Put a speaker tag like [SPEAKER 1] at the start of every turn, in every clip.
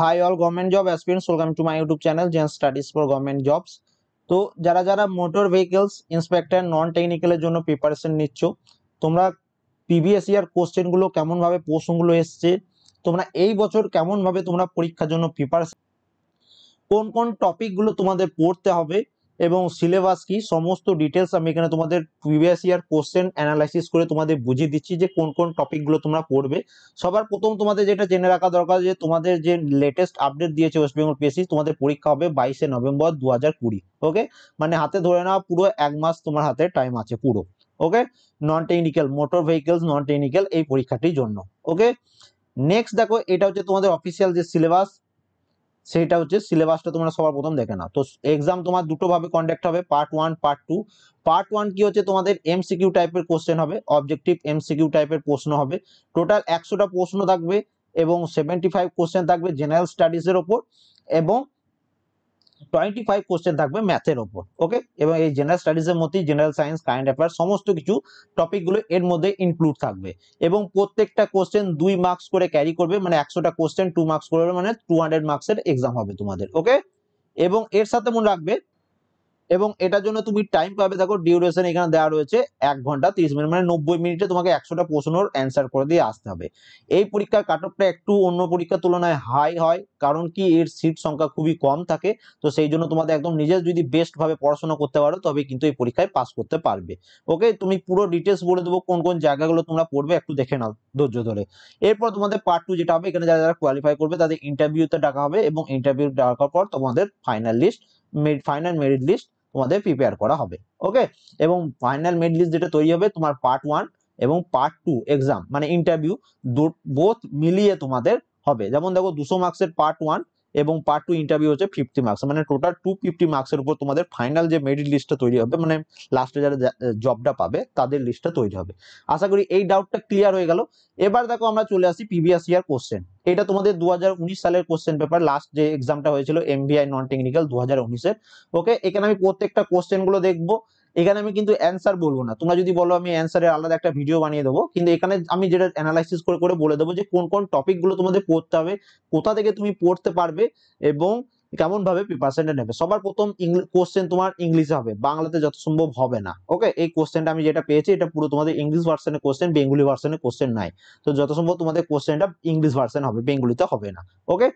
[SPEAKER 1] high all government job aspirants welcome to my YouTube channel Zen Studies for government jobs তো যারা যারা motor vehicles inspector non টেকনিক্যালের জন্য preparation নিচ্ছ তোমরা প্রিভিয়াস আর কোশ্চেনগুলো কেমনভাবে প্রশ্নগুলো এসছে তোমরা এই বছর কেমনভাবে তোমরা পরীক্ষার জন্য প্রিপারেশন কোন কোন টপিকগুলো তোমাদের পড়তে হবে এবং সিলেবাস কি সমস্ত ডিটেলস আমি এখানে তোমাদের প্রিভিয়াস ইয়ার কোশ্চেন অ্যানালাইসিস করে তোমাদের বুঝিয়ে দিচ্ছি যে কোন কোন টপিকগুলো তোমরা পড়বে সবার প্রথম তোমাদের যেটা জেনে রাখা দরকার যে তোমাদের যে লেটেস্ট আপডেট দিয়েছে ওয়েস্ট বেঙ্গল পিএসসি তোমাদের পরীক্ষা হবে বাইশে নভেম্বর দু হাজার ওকে মানে হাতে ধরে নেওয়া পুরো এক মাস তোমার হাতে টাইম আছে পুরো okay non technical motor vehicles non technical এই পরীক্ষাটির জন্য ওকে নেক্সট দেখো এটা হচ্ছে তোমাদের অফিসিয়াল যে সিলেবাস সেটা হচ্ছে সিলেবাসটা তোমরা সবার প্রথম দেখে না তো এক্সাম তোমার দুটোভাবে কন্ডাক্ট হবে part one part two part one কি হচ্ছে তোমাদের এমসিকিউ টাইপের কোশ্চেন হবে অবজেক্টিভ এমসিকিউ টাইপের প্রশ্ন হবে টোটাল একশোটা প্রশ্ন থাকবে এবং সেভেন্টি ফাইভ কোশ্চেন থাকবে জেনারেল স্টাডিজের ওপর এবং টোয়েন্টি ফাইভ কোশ্চেন থাকবে ম্যাথের ওপর ওকে এবং এই জেনারেল স্টাডিজের মধ্যেই জেনারেল সায়েন্স কারেন্ট অ্যাফেয়ার সমস্ত কিছু টপিকগুলো এর মধ্যে ইনক্লুড থাকবে এবং প্রত্যেকটা কোশ্চেন দুই মার্কস করে ক্যারি করবে মানে একশোটা কোশ্চেন টু মার্কস করবে মানে টু হান্ড্রেড মার্কসের এক্সাম হবে তোমাদের ওকে এবং এর সাথে মনে রাখবে এবং এটার জন্য তুমি টাইম পাবে দেখো ডিউরেশন এখানে দেওয়া রয়েছে এক ঘন্টা তিরিশ মিনিট মানে নব্বই মিনিটে তোমাকে একশোটা প্রশ্নর অ্যান্সার করে দিয়ে আসতে হবে এই পরীক্ষার কাট অফটা একটু অন্য পরীক্ষার তুলনায় হাই হয় কারণ কি এর সিট সংখ্যা খুবই কম থাকে তো সেই জন্য তোমাদের একদম নিজের যদি বেস্টভাবে পড়াশোনা করতে পারো তবে কিন্তু এই পরীক্ষায় পাস করতে পারবে ওকে তুমি পুরো ডিটেলস বলে দেবো কোন কোন জায়গাগুলো তোমরা পড়বে একটু দেখে নাও ধৈর্য ধরে এরপর তোমাদের পার্ট টু যেটা হবে এখানে যারা যারা কোয়ালিফাই করবে তাদের ইন্টারভিউতে ডাকা হবে এবং ইন্টারভিউ ডাকার পর তোমাদের final list final merit list তোমাদের প্রিপেয়ার করা হবে ওকে এবং ফাইনাল মেড লিস্ট যেটা তৈরি হবে তোমার পার্ট ওয়ান এবং পার্ট টু এক্সাম মানে ইন্টারভিউ বোথ মিলিয়ে তোমাদের হবে যেমন দেখো দুশো মার্কসের পার্ট ওয়ান এবং পার্ট টু ইন্টারভিউ হচ্ছে ফিফটি মার্কস মানে টোটাল টু ফিফটি মার্কসের উপর তোমাদের ফাইনাল যে মেরিট লিস্টটা তৈরি হবে মানে লাস্টে যারা জবটা পাবে তাদের লিস্টটা তৈরি হবে আশা করি এই ডাউটটা ক্লিয়ার হয়ে গেল এবার দেখো আমরা চলে আসি প্রিভিয়াস ইয়ার কোশ্চেন এটা তোমাদের দু সালের কোশ্চেন পেপার লাস্ট যে এক্সামটা হয়েছিল এমবিআই নন টেকনিক্যাল দু হাজার ওকে এখানে আমি প্রত্যেকটা কোশ্চেনগুলো দেখবো এখানে আমি কিন্তু অ্যান্সার বলবো না তোমরা যদি বলো আমি অ্যান্সারের আলাদা একটা ভিডিও বানিয়ে দেবো কিন্তু এখানে আমি যেটা অ্যানালাইসিস করে করে বলে দেবো যে কোন কোন টপিকগুলো তোমাদের পড়তে হবে কোথা থেকে তুমি পড়তে পারবে এবং কেমন ভাবে পিপারসেন্টে নেবে সবার প্রথম কোশ্চেন তোমার ইংলিশে হবে বাংলাতে যত সম্ভব হবে না ওকে এই কোশ্চেনটা আমি যেটা পেয়েছি এটা পুরো তোমাদের ইংলিশ ভার্সনের কোশ্চেন বেঙ্গুলি ভার্সনের কোশ্চেন নাই তো যত সম্ভব তোমাদের কোশ্চেনটা ইংলিশ ভার্সন হবে বেঙ্গুলিতে হবে না ওকে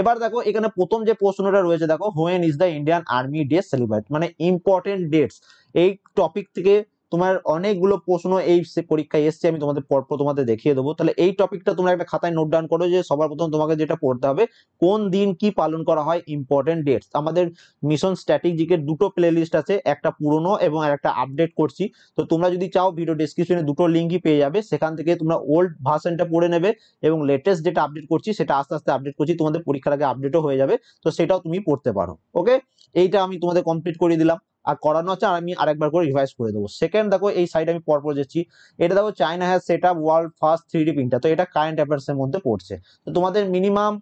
[SPEAKER 1] এবার দেখো এখানে প্রথম যে প্রশ্নটা রয়েছে দেখো when is the Indian army day celebrate মানে ইম্পর্টেন্ট ডেটস এই টপিক থেকে তোমার অনেকগুলো প্রশ্ন এই পরীক্ষায় এসছে আমি তোমাদের পরপর তোমাদের দেখিয়ে দেবো তাহলে এই টপিকটা তোমরা একটা খাতায় নোট ডাউন করো যে সবার প্রথম তোমাকে যেটা পড়তে হবে কোন দিন কি পালন করা হয় ইম্পর্টেন্ট ডেটস আমাদের মিশন স্ট্র্যাটেজিকের দুটো প্লেলিস্ট আছে একটা পুরনো এবং একটা আপডেট করছি তো তোমরা যদি চাও ভিডিও ডিসক্রিপশনে দুটো লিঙ্কই পেয়ে যাবে সেখান থেকে তোমরা ওল্ড ভার্সনটা পড়ে নেবে এবং লেটেস্ট যেটা আপডেট করছি সেটা আস্তে আস্তে আপডেট করছি তোমাদের পরীক্ষার আগে আপডেটও হয়ে যাবে তো সেটাও তুমি পড়তে পারো ওকে এইটা আমি তোমাদের কমপ্লিট করে দিলাম আর করানো আছে আর আমি আরেকবার করে রিভাইজ করে দেবো সেকেন্ড দেখো এই সাইড আমি পরপর যাচ্ছি এটা দেখো China has set up world first three D printer তো এটা কারেন্ট অ্যাফেয়ার্সের মধ্যে পড়ছে তো তোমাদের মিনিমাম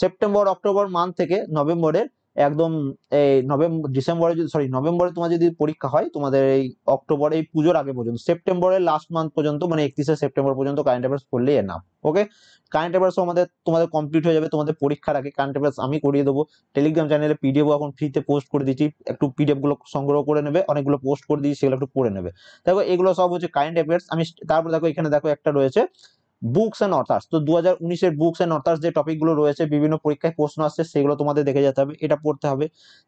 [SPEAKER 1] সেপ্টেম্বর অক্টোবর মান্থ থেকে নভেম্বরের একদম এই নভেম্বর ডিসেম্বরে যদি সরি নভেম্বরে তোমার যদি পরীক্ষা হয় তোমাদের এই অক্টোবরে এই পুজোর আগে পর্যন্ত সেপ্টেম্বরের লাস্ট মান্থ পর্যন্ত মানে একত্রিশে সেপ্টেম্বর পর্যন্ত কারেন্ট অ্যাফেয়ার্স পড়লেই না ওকে কারেন্ট অ্যাফেয়ার্স আমাদের তোমাদের কমপ্লিট হয়ে যাবে তোমাদের পরীক্ষার আগে কারেন্ট অ্যাফেয়ার্স আমি করিয়ে দেবো টেলিগ্রাম চ্যানেলে পিডিএফ এখন ফ্রিতে পোস্ট করে দিচ্ছি একটু পিডিএফগুলো সংগ্রহ করে নেবে অনেকগুলো পোস্ট করে দিয়েছি সেগুলো একটু পড়ে নেবে দেখো এগুলো সব হচ্ছে কারেন্ট অ্যাফেয়ার্স আমি তারপর দেখো এখানে দেখো একটা রয়েছে বুকস অ্যান্ড অথার্স তো দু হাজার উনিশের বুকস অ্যান্ড অথার্স যে টপিকগুলো রয়েছে বিভিন্ন পরীক্ষায় প্রশ্ন আসছে সেগুলো তোমাদের দেখে যেতে হবে এটা পড়তে হবে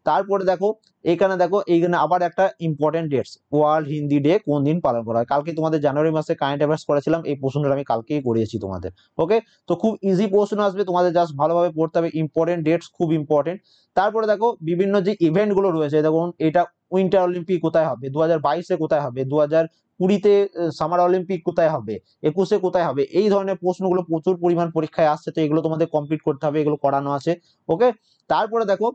[SPEAKER 1] তারপরে দেখো এখানে দেখো এইখানে আবার একটা important dates world Hindi day কোন দিন পালন করা হয় কালকে তোমাদের জানুয়ারি মাসে কারেন্ট অ্যাফেয়ার্স করেছিলাম এই প্রশ্নটা আমি কালকেই করিয়েছি তোমাদের ওকে তো খুব ইজি প্রশ্ন আসবে তোমাদের জাস্ট ভালোভাবে পড়তে হবে ইম্পর্টেন্ট ডেটস খুব ইম্পর্টেন্ট তারপরে দেখো বিভিন্ন যে ইভেন্টগুলো রয়েছে দেখুন এটা উইন্টার অলিম্পিক কোথায় হবে দু হাজার বাইশে কোথায় হবে দু হাজার কুড়িতে সামার অলিম্পিক কোথায় হবে একুশে কোথায় হবে এই ধরনের প্রশ্নগুলো প্রচুর পরিমাণ পরীক্ষায় আসছে তো এগুলো তোমাদের কমপ্লিট করতে হবে এগুলো করানো আছে ওকে তারপরে দেখো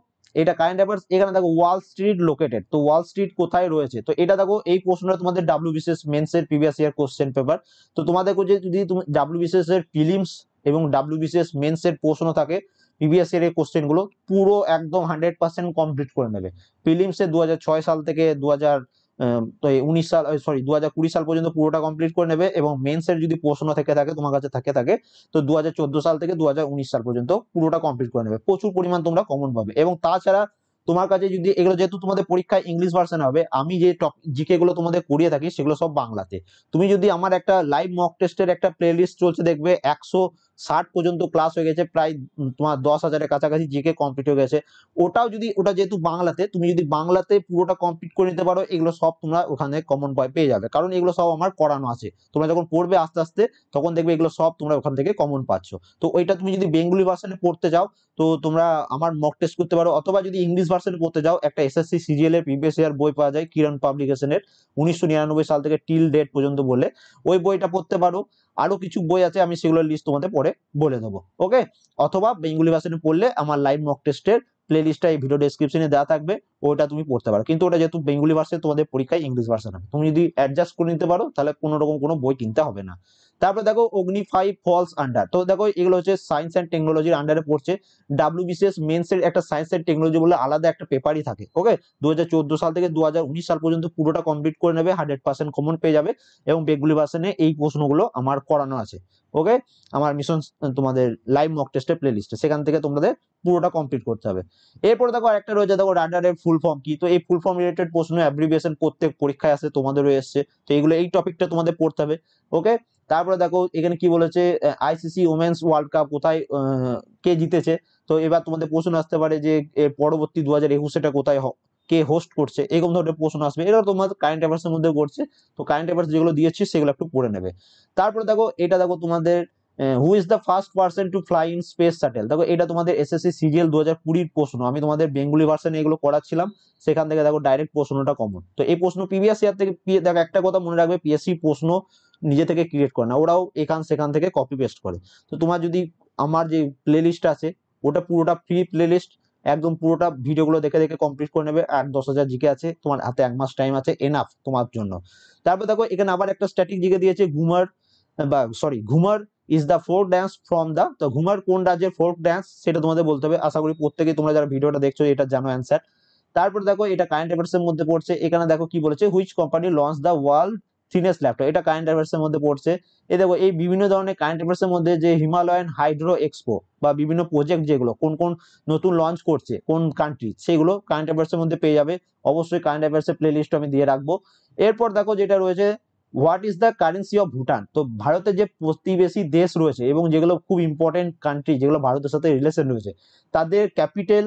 [SPEAKER 1] এটা কারেন্ট অ্যাফেয়ার্স এখানে দেখো ওয়াল স্ট্রিট লোকেটেড তো ওয়াল স্ট্রিট কোথায় রয়েছে তো এটা দেখো এই প্রশ্নটা তোমাদের ডাব্লিউ বিসিএস মেন্স এর প্রিভিয়াস ইয়ার কোশ্চেন পেপার তো তোমাদের যে যদি তুমি ডাব্লিউ বিসিএস এর ফিলিমস এবং ডাব্লিউ বিসিএস মেন্স এর প্রশ্ন থাকে প্রিভিয়াস ইয়ারের কোশ্চেনগুলো পুরো একদম হান্ড্রেড পার্সেন্ট কমপ্লিট করে নেবে এর দু সাল থেকে দু তো উনিশ সাল সরি দু সাল পর্যন্ত পুরোটা কমপ্লিট করে নেবে এবং মেন্সের যদি প্রশ্ন থেকে থাকে তোমার কাছে থাকে থাকে তো দু হাজার সাল থেকে দু হাজার উনিশ সাল পর্যন্ত পুরোটা কমপ্লিট করে নেবে প্রচুর পরিমাণ তোমরা কমন পাবে এবং তাছাড়া তোমার কাছে যদি এগুলো যেহেতু তোমাদের পরীক্ষায় ইংলিশ ভার্সন হবে আমি যে জিকে গুলো তোমাদের করিয়ে থাকি সেগুলো সব বাংলাতে তুমি যদি আমার একটা লাইভ মক টেস্টের একটা প্লেলিস্ট চলছে দেখবে একশো ষাট পর্যন্ত ক্লাস হয়ে গেছে প্রায় তোমার দশ হাজারের কাছাকাছি জিকে কমপ্লিট হয়ে গেছে ওটাও যদি ওটা যেহেতু বাংলাতে তুমি যদি বাংলাতে পুরোটা কমপ্লিট করে নিতে পারো এগুলো সব তোমরা ওখানে কমন পয় পেয়ে যাবে কারণ এগুলো সব আমার করানো আছে তোমরা যখন পড়বে আস্তে আস্তে তখন দেখবে এগুলো সব তোমরা ওখান থেকে কমন পাচ্ছ তো ওইটা তুমি যদি বেঙ্গলি ভার্সানে পড়তে যাও তো তোমরা আমার মক টেস্ট করতে পারো অথবা যদি ইংলিশ ভার্সানে পড়তে যাও একটা এসএসসি সিজিএল এর প্রিভিয়াস ইয়ার বই পাওয়া যায় কিরণ পাবলিকেশনের উনিশশো সাল থেকে টিল ডেট পর্যন্ত বলে ওই বইটা পড়তে পারো আরো কিছু বই আছে আমি সেগুলোর লিস্ট তোমাদের পরে বলে দেবো ওকে অথবা বেঙ্গুলি ভাষণে পড়লে আমার লাইভ মক টেস্টের প্লেলিস্টটা এই ভিডিও ডেসক্রিপশনে দেওয়া থাকবে ওটা তুমি পড়তে পারো কিন্তু ওটা যেহেতু বেঙ্গলি ভার্সে তোমাদের পরীক্ষায় ইংলিশ ভার্সন হবে তুমি যদি অ্যাডজাস্ট করে নিতে পারো তাহলে কোনো রকম কোনো বই কিনতে হবে না তারপরে দেখো অগ্নি ফাইভ ফলস আন্ডার তো দেখো এগুলো হচ্ছে সায়েন্স অ্যান্ড টেকনোলজির আন্ডারে পড়ছে ডাব্লিউ বিসিএস মেন্সের একটা সায়েন্স অ্যান্ড টেকনোলজি বলে আলাদা একটা পেপারই থাকে ওকে দু সাল থেকে দু সাল পর্যন্ত পুরোটা কমপ্লিট করে নেবে হান্ড্রেড পার্সেন্ট কমন পেয়ে যাবে এবং বেঙ্গলি ভার্সনে এই প্রশ্নগুলো আমার করানো আছে ওকে আমার মিশন তোমাদের লাইভ মক টেস্টের প্লে লিস্টে সেখান থেকে তোমাদের পুরোটা কমপ্লিট করতে হবে এরপরে দেখো একটা রয়েছে দেখো রাডারের ফুল ফর্ম কি তো এই ফুল ফর্ম রিলেটেড প্রশ্ন অ্যাব্রিভিয়েশন প্রত্যেক পরীক্ষায় আসে তোমাদেরও রয়েছে তো এগুলো এই টপিকটা তোমাদের পড়তে হবে ওকে তারপরে দেখো এখানে কি বলেছে আইসিসি ওমেন্স ওয়ার্ল্ড কাপ কোথায় কে জিতেছে তো এবার তোমাদের প্রশ্ন আসতে পারে যে পরবর্তী দু হাজার একুশেটা কোথায় কে হোস্ট করছে এরকম ধরনের প্রশ্ন আসবে এটা তোমার কারেন্ট অ্যাফেয়ার্সের মধ্যে করছে তো কারেন্ট অ্যাফেয়ার্স যেগুলো দিয়েছি সেগুলো একটু পড়ে নেবে তারপরে দেখো এটা দেখো তোমাদের who is the first person to fly in space স্যাটেল দেখো এটা তোমাদের এসএসসি সিজিএল দু হাজার কুড়ির প্রশ্ন আমি তোমাদের বেঙ্গুলি ভার্সনে এগুলো করাচ্ছিলাম সেখান থেকে দেখো ডাইরেক্ট প্রশ্নটা কমন তো এই প্রশ্ন প্রিভিয়াস ইয়ার থেকে দেখো একটা কথা মনে রাখবে পিএসসি প্রশ্ন নিজে থেকে ক্রিয়েট করে না ওরাও এখান সেখান থেকে কপি পেস্ট করে তো তোমার যদি আমার যে প্লেলিস্ট আছে ওটা পুরোটা ফ্রি প্লেলিস্ট একদম পুরোটা ভিডিওগুলো দেখে দেখে কমপ্লিট করে নেবে আর দশ হাজার জিকে আছে তোমার হাতে এক মাস টাইম আছে এনাফ তোমার জন্য তারপর দেখো এখানে আবার একটা স্ট্যাটিক জিকে দিয়েছে ঘুমার বা sorry Ghoomar is the folk dance from the তো ঘুমার কোন রাজ্যের ফোর্ক ড্যান্স সেটা তোমাদের বলতে হবে আশা করি প্রত্যেকে তোমরা যারা ভিডিওটা দেখছো এটা জানো অ্যান্সার তারপর দেখো এটা কারেন্ট অ্যাফেয়ার্স এর মধ্যে পড়ছে এখানে দেখো কি বলেছে which company launch the world thinnest laptop এটা কারেন্ট অ্যাফেয়ার্সের মধ্যে পড়ছে এ দেখো এই বিভিন্ন ধরনের কারেন্ট অ্যাফেয়ার্সের মধ্যে যে হিমালয়ান হাইড্রো এক্সপো বা বিভিন্ন প্রজেক্ট যেগুলো কোন কোন নতুন লঞ্চ করছে কোন কান্ট্রি সেগুলো কারেন্ট অ্যাফেয়ার্সের মধ্যে পেয়ে যাবে অবশ্যই কারেন্ট অ্যাফেয়ার্সের প্লেলিস্ট আমি দিয়ে রাখবো এরপর দেখো যেটা রয়েছে what is the currency of Bhutan তো ভারতের যে প্রতিবেশী দেশ রয়েছে এবং যেগুলো খুব ইম্পর্টেন্ট কান্ট্রি যেগুলো ভারতের সাথে রিলেশন রয়েছে তাদের ক্যাপিটাল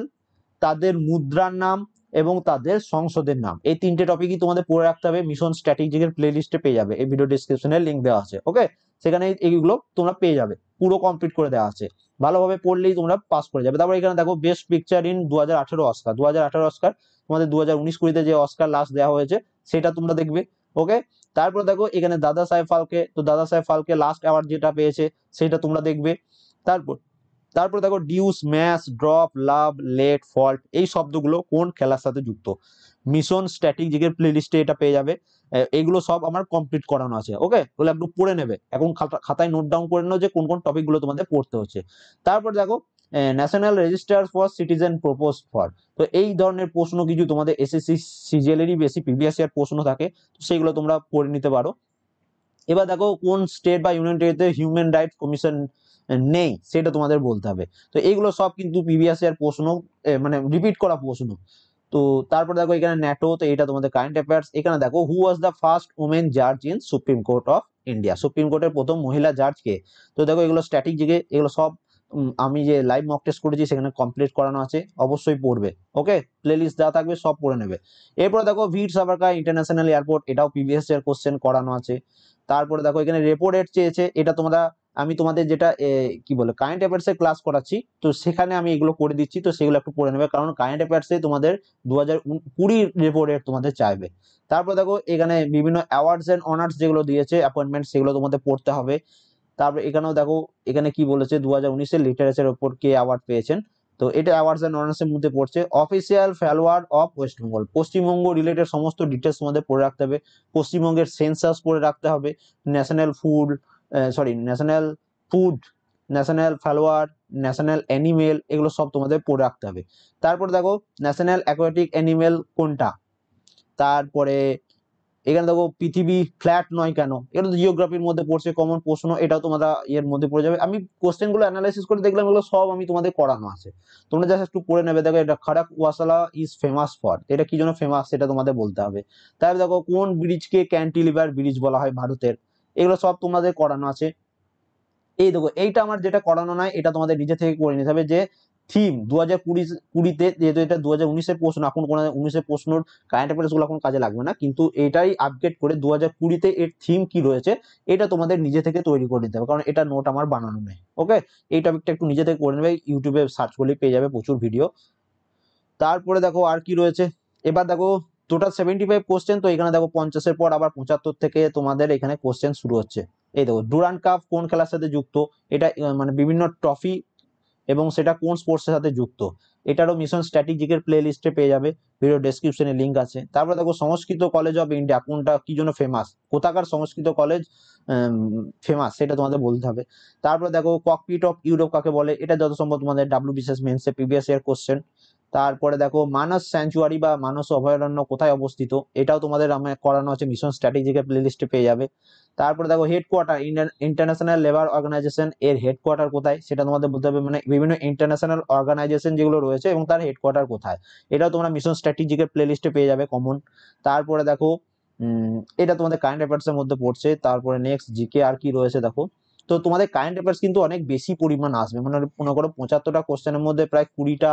[SPEAKER 1] তাদের মুদ্রার নাম এবং তাদের সংসদের নাম এই তিনটে টপিকই তোমাদের পড়ে রাখতে হবে মিশন স্ট্র্যাটেজিকের প্লেলিস্টে পেয়ে যাবে এই ভিডিও ডিসক্রিপশনে লিঙ্ক দেওয়া আছে ওকে সেখানে এইগুলো তোমরা পেয়ে যাবে পুরো কমপ্লিট করে দেওয়া আছে ভালোভাবে পড়লেই তোমরা পাস করে যাবে তারপর এখানে দেখো বেস্ট পিকচার ইন দু হাজার আঠেরো অস্কার দু হাজার আঠারো অস্কার তোমাদের দু হাজার উনিশ কুড়িতে যে অস্কার লাস্ট দেওয়া হয়েছে সেটা তোমরা দেখবে ওকে তারপরে দেখো এখানে দাদা সাহেব ফালকে তো দাদা সাহেব ফালকে লাস্ট অ্যাওয়ার্ড যেটা পেয়েছে সেটা তোমরা দেখবে তারপর তারপর দেখো deuce match drop love let fault এই শব্দগুলো কোন খেলার সাথে যুক্ত মিশন স্ট্র্যাটেজিকের প্লেলিস্টে এটা পেয়ে যাবে এগুলো সব আমার কমপ্লিট করানো আছে ওকে তাহলে একটু পড়ে নেবে এখন খাতায় নোট ডাউন করে নাও যে কোন কোন টপিকগুলো তোমাদের পড়তে হচ্ছে তারপর দেখো national register for citizen propose for তো এই ধরনের প্রশ্ন কিছু তোমাদের এসএসসি সিজিএলেরই বেশি প্রিভিয়াস ইয়ার প্রশ্ন থাকে সেগুলো তোমরা পড়ে নিতে পারো এবার দেখো কোন স্টেট বা ইউনিয়ন টেরিটরিতে হিউম্যান রাইটস কমিশন নেই সেটা তোমাদের বলতে হবে তো এইগুলো সব কিন্তু প্রিভিয়াস ইয়ার প্রশ্ন মানে রিপিট করা প্রশ্ন তো তারপর দেখো এখানে ন্যাটো তো এটা তোমাদের কারেন্ট অ্যাফেয়ার্স এখানে দেখো who was the first women জাজ in supreme court of India supreme কোর্টের প্রথম মহিলা জাজকে তো দেখো এগুলো স্ট্যাটিক জিকে এগুলো সব আমি যে লাইভ মক টেস্ট করেছি সেখানে কমপ্লিট করানো আছে অবশ্যই পড়বে ওকে প্লেলিস্ট যা থাকবে সব পড়ে নেবে এরপরে দেখো ভিড় সাবারকার ইন্টারন্যাশনাল এয়ারপোর্ট এটাও পিবিএস এর কোশ্চেন করানো আছে তারপরে দেখো এখানে রেপো রেট চেয়েছে এটা তোমরা আমি তোমাদের যেটা কি বলে কারেন্ট অ্যাফেয়ার্সের ক্লাস করাচ্ছি তো সেখানে আমি এগুলো করে দিচ্ছি তো সেগুলো একটু পড়ে নেবে কারণ কারেন্ট অ্যাফেয়ার্সে তোমাদের দু হাজার কুড়ির রেপো রেট তোমাদের চাইবে তারপর দেখো এখানে বিভিন্ন অ্যাওয়ার্ডস অ্যান্ড অনার্স যেগুলো দিয়েছে অ্যাপয়েন্টমেন্ট সেগুলো তোমাদের পড়তে হবে তারপর এখানেও দেখো এখানে কি বলেছে দু হাজার উনিশের লিটারেচার ওপর কে অ্যাওয়ার্ড পেয়েছেন তো এটা অ্যাওয়ার্ডস অ্যান্ড অনার্সের মধ্যে পড়ছে অফিসিয়াল ফেলওয়ার্ড অফ ওয়েস্টবেঙ্গল পশ্চিমবঙ্গ রিলেটেড সমস্ত ডিটেলস তোমাদের পড়ে রাখতে হবে পশ্চিমবঙ্গের সেন্সাস পড়ে রাখতে হবে national food sorry national food national flower national animal এগুলো সব তোমাদের পড়ে রাখতে হবে তারপর দেখো ন্যাশনাল অ্যাকোয়াটিক অ্যানিমেল কোনটা তারপরে এখানে দেখো পৃথিবী ফ্ল্যাট নয় কেন এটা তো জিওগ্রাফির মধ্যে পড়ছে কমন প্রশ্ন এটাও তোমরা এর মধ্যে পড়ে যাবে আমি কোশ্চেনগুলো অ্যানালাইসিস করে দেখলাম এগুলো সব আমি তোমাদের করানো আছে তোমরা জাস্ট একটু পড়ে নেবে দেখো এটা খারাপ ওয়াসালা ইজ ফেমাস ফর এটা কি জন্য ফেমাস সেটা তোমাদের বলতে হবে তারপর দেখো কোন ব্রিজকে ক্যান্টিলিভার ব্রিজ বলা হয় ভারতের এগুলো সব তোমাদের করানো আছে এই দেখো এইটা আমার যেটা করানো নয় এটা তোমাদের নিজে থেকে করে নিতে হবে যে থিম দু হাজার কুড়ি কুড়িতে যেহেতু এটা দু হাজার উনিশের প্রশ্ন এখন কোনো উনিশের প্রশ্নর কারেন্ট অ্যাফেয়ার্সগুলো এখন কাজে লাগবে না কিন্তু এটাই আপডেট করে দু হাজার কুড়িতে এর থিম কি রয়েছে এটা তোমাদের নিজে থেকে তৈরি করে নিতে হবে কারণ এটা নোট আমার বানানো নেই ওকে এই টপিকটা একটু নিজে থেকে করে নেবে ইউটিউবে সার্চ করলেই পেয়ে যাবে প্রচুর ভিডিও তারপরে দেখো আর কি রয়েছে এবার দেখো টোটাল সেভেন্টি ফাইভ কোশ্চেন তো এখানে দেখো পঞ্চাশের পর আবার পঁচাত্তর থেকে তোমাদের এখানে কোশ্চেন শুরু হচ্ছে এই দেখো ডুরান কাপ কোন খেলার সাথে যুক্ত এটা মানে বিভিন্ন ট্রফি এবং সেটা কোন স্পোর্টসের সাথে যুক্ত এটারও মিশন স্ট্র্যাটেজিকের প্লে লিস্টে পেয়ে যাবে ভিডিও ডেসক্রিপশনে লিঙ্ক আছে তারপরে দেখো সংস্কৃত কলেজ অফ ইন্ডিয়া কোনটা কি জন্য ফেমাস কোথাকার সংস্কৃত কলেজ ফেমাস সেটা তোমাদের বলতে হবে তারপরে দেখো ককপিট অফ ইউরোপ কাকে বলে এটা যত সম্ভব তোমাদের ডাব্লিউ বিসিএস মেন্সে প্রিভিয়াস ইয়ার কোশ্চেন তারপরে দেখো মানস স্যাঞ্চুয়ারি বা মানস অভয়ারণ্য কোথায় অবস্থিত এটাও তোমাদের আমার করানো আছে মিশন স্ট্র্যাটেজিকের প্লেলিস্টে পেয়ে যাবে তারপরে দেখো হেডকোয়ার্টার ইন্টারন্যাশনাল লেবার অর্গানাইজেশন এর হেডকোয়ার্টার কোথায় সেটা তোমাদের বলতে হবে মানে বিভিন্ন ইন্টারন্যাশনাল অর্গানাইজেশন যেগুলো রয়েছে এবং তার হেডকোয়ার্টার কোথায় এটাও তোমরা মিশন স্ট্র্যাটেজিকের প্লেলিস্টে পেয়ে যাবে কমন তারপরে দেখো এটা তোমাদের কারেন্ট অ্যাফেয়ার্সের মধ্যে পড়ছে তারপরে নেক্সট জিকে আর কি রয়েছে দেখো তো তোমাদের কারেন্ট অ্যাফেয়ার্স কিন্তু অনেক বেশি পরিমাণ আসবে মানে মনে করো পঁচাত্তরটা কোশ্চেনের মধ্যে প্রায় কুড়িটা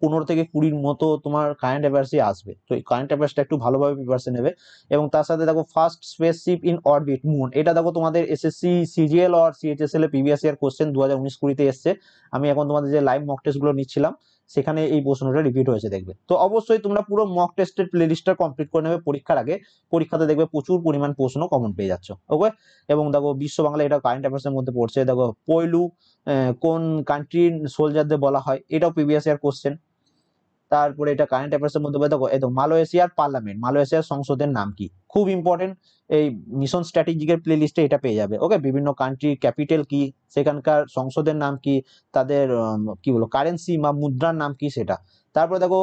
[SPEAKER 1] পনেরো থেকে কুড়ির মতো তোমার কারেন্ট অ্যাফেয়ার্সই আসবে তো এই কারেন্ট অ্যাফেয়ার্সটা একটু ভালোভাবে প্রিপারেশন নেবে এবং তার সাথে দেখো first spaceship in orbit moon এটা দেখো তোমাদের এসএসসি সিজিএল অর সিএইচএসএল এ প্রিভিয়াস ইয়ার কোশ্চেন দু হাজার উনিশ কুড়িতে এসছে আমি এখন তোমাদের যে লাইভ মক টেস্টগুলো নিচ্ছিলাম সেখানে এই প্রশ্নটা রিপিট হয়েছে দেখবে তো অবশ্যই তোমরা পুরো মক টেস্টের প্লেলিস্টটা কমপ্লিট করে নেবে পরীক্ষার আগে পরীক্ষাতে দেখবে প্রচুর পরিমাণ প্রশ্ন কমন পেয়ে যাচ্ছ ওকে এবং দেখো বিশ্ব বাংলা এটা কারেন্ট অ্যাফেয়ার্সের মধ্যে পড়ছে দেখো পয়লু কোন কান্ট্রির সোলজারদের বলা হয় এটাও প্রিভিয়াস ইয়ার কোশ্চেন তারপরে এটা কারেন্ট এর মধ্যে দেখো এই মালয়েশিয়ার পার্লামেন্ট মালয়েশিয়ার সংসদের নাম কি খুব ইম্পর্টেন্ট এই মিশন স্ট্র্যাটেজিকের এর প্লেলিস্টে এটা পেয়ে যাবে ওকে বিভিন্ন কান্ট্রির ক্যাপিটাল কি সেখানকার সংসদের নাম কি তাদের কি বলো কারেন্সি বা মুদ্রার নাম কি সেটা তারপরে দেখো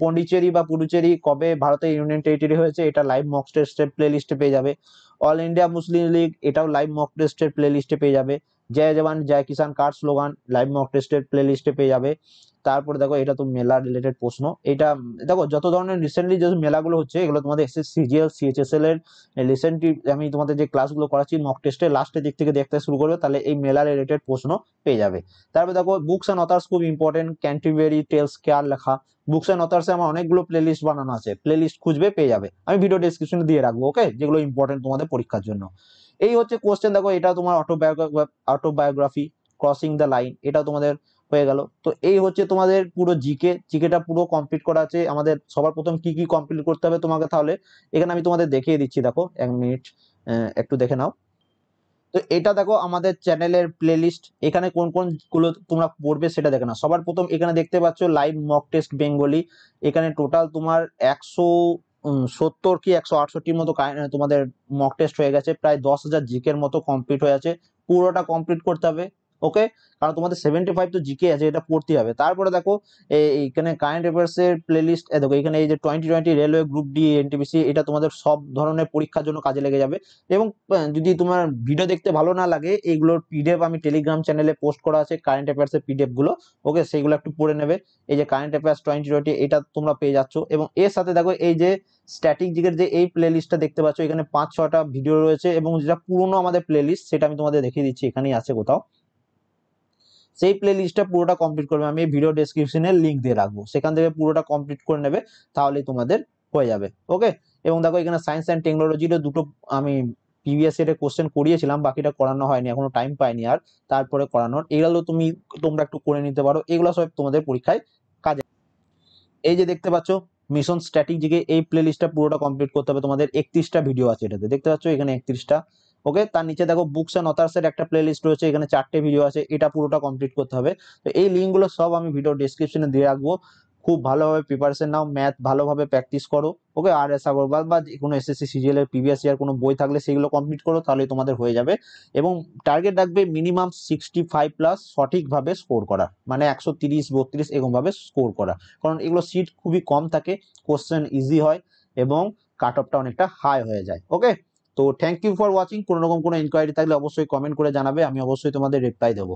[SPEAKER 1] পন্ডিচেরি বা পুডুচেরি কবে ভারতের ইউনিয়ন টেরিটরি হয়েছে এটা লাইভ মক টেস্টের প্লে লিস্টে পেয়ে যাবে অল ইন্ডিয়া মুসলিম লীগ এটাও লাইভ মক টেস্টের প্লেলিস্টে পেয়ে যাবে জয় জওয়ান জয় কিষান কার্ড স্লোগান লাইভ মক টেস্টের প্লে লিস্টে পেয়ে যাবে তারপর দেখো এটা তো মেলা রিলেটেড প্রশ্ন এটা দেখো যত ধরনের রিসেন্টলি যে মেলাগুলো হচ্ছে এগুলো তোমাদের এস সিজিএল সিএচএসএল এর রিসেন্টলি আমি তোমাদের যে ক্লাসগুলো করাচ্ছি মক টেস্টে লাস্টের দিক থেকে দেখতে শুরু করবে তাহলে এই মেলা রিলেটেড প্রশ্ন পেয়ে যাবে তারপর দেখো বুকস অ্যান্ড অথার্স খুব ইম্পর্টেন্ট ক্যান্টিভেরি টেলস কেয়ার লেখা বুকস অ্যান্ড অথার্সে আমার অনেকগুলো প্লে লিস্ট বানানো আছে প্লে লিস্ট খুঁজবে পেয়ে যাবে আমি ভিডিও ডিসক্রিপশনে দিয়ে রাখবো ওকে যেগুলো ইম্পর্টেন্ট তোমাদের পরীক্ষার জন্য এই হচ্ছে কোশ্চেন দেখো এটা তোমার autobiography autobiography crossing the line এটা তোমাদের হয়ে গেল তো এই হচ্ছে তোমাদের পুরো জিকে জিকেটা পুরো কমপ্লিট করা আছে আমাদের সবার প্রথম কি কি কমপ্লিট করতে হবে তোমাকে তাহলে এখানে আমি তোমাদের দেখিয়ে দিচ্ছি দেখো এক মিনিট একটু দেখে নাও তো এটা দেখো আমাদের চ্যানেলের প্লেলিস্ট এখানে কোন কোন গুলো তোমরা পড়বে সেটা দেখে নাও সবার প্রথম এখানে দেখতে পাচ্ছ লাইভ মক টেস্ট বেঙ্গলি এখানে টোটাল তোমার একশো সত্তর কি একশো আটষট্টির মতো তোমাদের মক টেস্ট হয়ে গেছে প্রায় দশ হাজার জিকের মতো কমপ্লিট হয়ে আছে পুরোটা কমপ্লিট করতে হবে ওকে কারণ তোমাদের সেভেন্টি ফাইভ তো জিকে আছে এটা পড়তে হবে তারপরে দেখো এইখানে কারেন্ট অ্যাফেয়ার্সের লিস্ট দেখো এখানে এই যে twenty twenty railway group D NTPC এটা তোমাদের সব ধরনের পরীক্ষার জন্য কাজে লেগে যাবে এবং যদি তোমার ভিডিও দেখতে ভালো না লাগে এইগুলোর পিডিএফ আমি টেলিগ্রাম চ্যানেলে পোস্ট করা আছে কারেন্ট অ্যাফেয়ার্সের পিডিএফগুলো ওকে সেইগুলো একটু পড়ে নেবে এই যে কারেন্ট অ্যাফেয়ার্স টোয়েন্টি টোয়েন্টি এটা তোমরা পেয়ে যাচ্ছ এবং এর সাথে দেখো এই যে স্ট্যাটিক জিকের যে এই প্লে লিস্টটা দেখতে পাচ্ছ এখানে পাঁচ ছটা ভিডিও রয়েছে এবং যেটা পুরনো আমাদের প্লে লিস্ট সেটা আমি তোমাদের দেখিয়ে দিচ্ছি এখানেই আছে কোথাও সেই প্লে লিস্টটা পুরোটা কমপ্লিট করবে আমি ভিডিও ডেসক্রিপশনে লিঙ্ক দিয়ে রাখবো সেখান থেকে পুরোটা কমপ্লিট করে নেবে তাহলেই তোমাদের হয়ে যাবে ওকে এবং দেখো এখানে সায়েন্স অ্যান্ড টেকনোলজির দুটো আমি প্রিভিয়াস ইয়ারে কোশ্চেন করিয়েছিলাম বাকিটা করানো হয়নি এখনো টাইম পাইনি আর তারপরে করানোর এগুলো তুমি তোমরা একটু করে নিতে পারো এগুলো সব তোমাদের পরীক্ষায় কাজে এই যে দেখতে পাচ্ছ মিশন স্ট্র্যাটেজিকে এই প্লে লিস্টটা পুরোটা কমপ্লিট করতে হবে তোমাদের একত্রিশটা ভিডিও আছে এটাতে দেখতে পাচ্ছ এখানে একত্রিশটা ওকে তার নিচে দেখো বুকস অ্যান্ড অথার্সের একটা প্লে লিস্ট রয়েছে এখানে চারটে ভিডিও আছে এটা পুরোটা কমপ্লিট করতে হবে তো এই লিঙ্কগুলো সব আমি ভিডিও ডিসক্রিপশনে দিয়ে রাখবো খুব ভালোভাবে প্রিপারেশন নাও ম্যাথ ভালোভাবে প্র্যাকটিস করো ওকে আর এস আগরওয়াল বা কোনো এসএসসি সিজিএল এর প্রিভিয়াস ইয়ার কোনো বই থাকলে সেগুলো কমপ্লিট করো তাহলে তোমাদের হয়ে যাবে এবং টার্গেট রাখবে মিনিমাম সিক্সটি ফাইভ প্লাস সঠিকভাবে স্কোর করা মানে একশো তিরিশ বত্রিশ এরকমভাবে স্কোর করা কারণ এগুলো সিট খুবই কম থাকে কোশ্চেন ইজি হয় এবং কাট অফটা অনেকটা হাই হয়ে যায় ওকে তো থ্যাংক ইউ ফর ওয়াচিং কোনো রকম কোনো ইনকোয়ারি থাকলে অবশ্যই কমেন্ট করে জানাবে আমি অবশ্যই তোমাদের রিপ্লাই দেবো